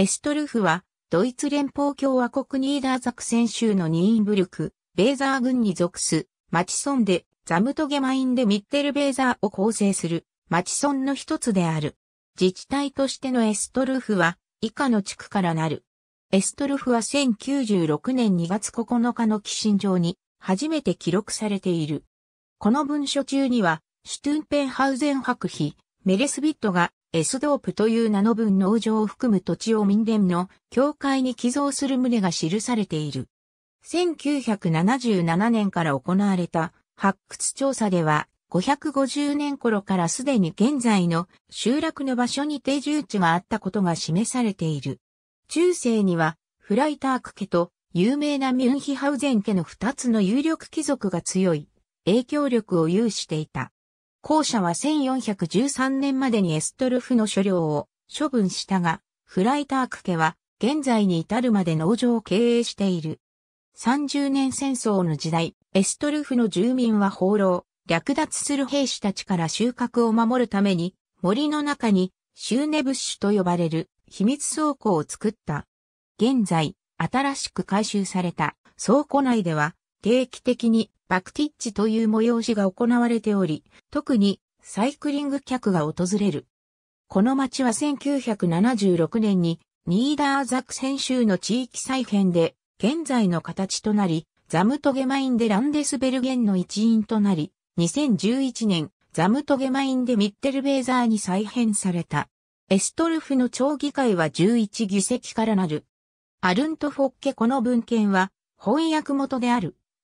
エストルフは、ドイツ連邦共和国ニーダーザクセン州のニーンブルク、ベーザー軍に属す、マチソンで、ザムトゲマインでミッテルベーザーを構成する、マチソンの一つである。自治体としてのエストルフは、以下の地区からなる。エストルフは1096年2月9日の寄進上に、初めて記録されている。この文書中には、シュトゥンペンハウゼン白妃、メレスビットがエスドープという名の分農場を含む土地を民伝の教会に寄贈する旨が記されている。1977年から行われた発掘調査では、550年頃からすでに現在の集落の場所に定住地があったことが示されている。中世にはフライターク家と有名なミュンヒハウゼン家の二つの有力貴族が強い影響力を有していた。後者は1413年までにエストルフの所領を処分したが、フライターク家は現在に至るまで農場を経営している。30年戦争の時代、エストルフの住民は放浪、略奪する兵士たちから収穫を守るために、森の中にシューネブッシュと呼ばれる秘密倉庫を作った。現在、新しく改修された倉庫内では、定期的にバクティッチという催しが行われており、特にサイクリング客が訪れる。この町は1976年にニーダーザクセン州の地域再編で現在の形となり、ザムトゲマインでランデスベルゲンの一員となり、2011年ザムトゲマインでミッテルベーザーに再編された。エストルフの町議会は11議席からなる。アルント・フォッケこの文献は翻訳元である。